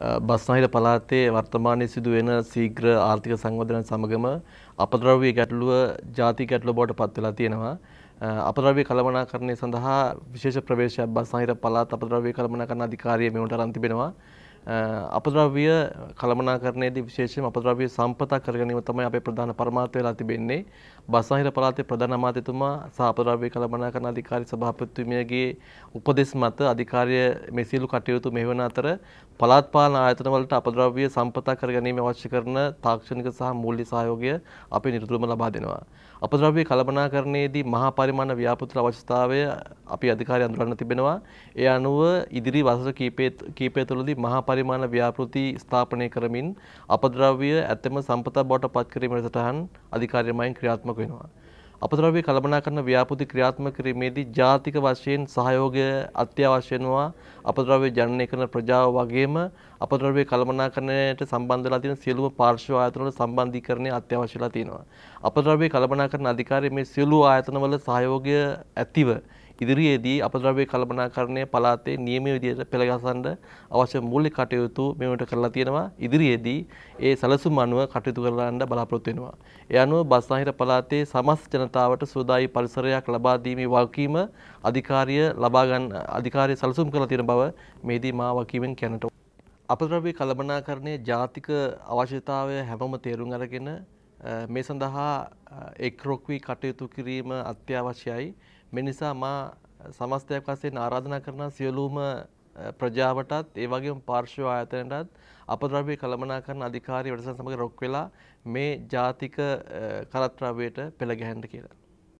බස්නාහිර පළාතේ වර්තමානයේ සිදුවෙන ශීඝ්‍ර ආර්ථික සංවර්ධනය සමගම අපද්‍රව්‍ය ගැටලුව ජාතික ගැටලුව බවට පත් වෙලා තියෙනවා. අපද්‍රව්‍ය කළමනාකරණය සඳහා විශේෂ ප්‍රවේශයක් බස්නාහිර පළාත් අපද්‍රව්‍ය කළමනාකරණ අධිකාරිය මෙවුන්ට අරන් තිබෙනවා. අපද්‍රව්‍ය කළමනාකරණයේදී විශේෂයෙන් අපද්‍රව්‍ය සම්පතක් කරගැනීම තමයි අපේ ප්‍රධාන පරමාර්ථය වෙලා තිබෙන්නේ. බස්නාහිර පළාතේ ප්‍රධාන අමාත්‍යතුමා සහ අපද්‍රව්‍ය කළමනාකරණ අධිකාරී සභාපතිතුමියගේ උපදෙස් මත අධිකාරිය මේ සියලු කටයුතු මෙහෙවන අතර පළාත් පාලන ආයතන වලට අපද්‍රව්‍ය සම්පතක් කරගැනීම අවශ්‍ය කරන තාක්ෂණික සහ මූල්‍ය සහයෝගය අපි නිරතුරුවම ලබා දෙනවා. අපද්‍රව්‍ය කළමනාකරණයේදී මහා පරිමාණ ව්‍යාපෘති අවශ්‍යතාවය අපි අධිකාරය අඳුරන්න තිබෙනවා. ඒ අනුව ඉදිරි වසර කීපය තුළදී මහා පරිමාණ ව්‍යාපෘති ස්ථාපනය කරමින් අපද්‍රව්‍ය ඇතම සම්පත බවට පත් කිරීමේ සටහන් අධිකාරියමයින් ක්‍රියාත්මක වෙනවා. අපද්‍රව්‍ය කළමනාකරන ව්‍යාපෘති ක්‍රියාත්මක කිරීමේදී ජාතික වශයෙන් සහයෝගය අත්‍යවශ්‍ය වෙනවා. අපද්‍රව්‍ය ජනනය කරන ප්‍රජාව වගේම අපද්‍රව්‍ය කළමනාකරණයට සම්බන්ධ වෙලා තියෙන සියලුම පාර්ශ්ව ආයතනවල සම්බන්ධීකරණය අත්‍යවශ්‍යලා තියෙනවා. අපද්‍රව්‍ය කළමනාකරණ අධිකාරිය මේ සියලු ආයතනවල සහයෝගය ඇතිව ඉදිරියේදී අපද්‍රව්‍ය කළමනාකරණය පළාතේ නියමයේ විදිහට පෙළගසන්න අවශ්‍ය මූලික කටයුතු මෙවට කරලා තියෙනවා. ඉදිරියේදී ඒ සැලසුම් අනුව කටයුතු කරන්න බලාපොරොත්තු වෙනවා. ඒ අනුව බස්නාහිර පළාතේ සමස්ත ජනතාවට සුවදායි පරිසරයක් ලබා දීමේ වගකීම අධිකාරිය ලබා ගන්න අධිකාරිය සැලසුම් කරලා තියෙන බව මේදී මා වගකීමෙන් කියනට අපද්‍රව්‍ය කළමනාකරණය ජාතික අවශ්‍යතාවය හැමම තේරුම් අරගෙන මේ සඳහා එක්රොක්වී කටයුතු කිරීම අත්‍යවශ්‍යයි. මේ නිසා මා සමස්තයක් වශයෙන් ආරාධනා කරන සියලුම ප්‍රජාවටත් ඒ වගේම පාර්ශ්ව ආයතනයටත් අපද්‍රව්‍ය කළමනාකරණ අධිකාරී වැඩසටහන සමග රොක් වෙලා මේ ජාතික කරත්‍රව්‍යයට පෙළ ගැහෙන්න කියලා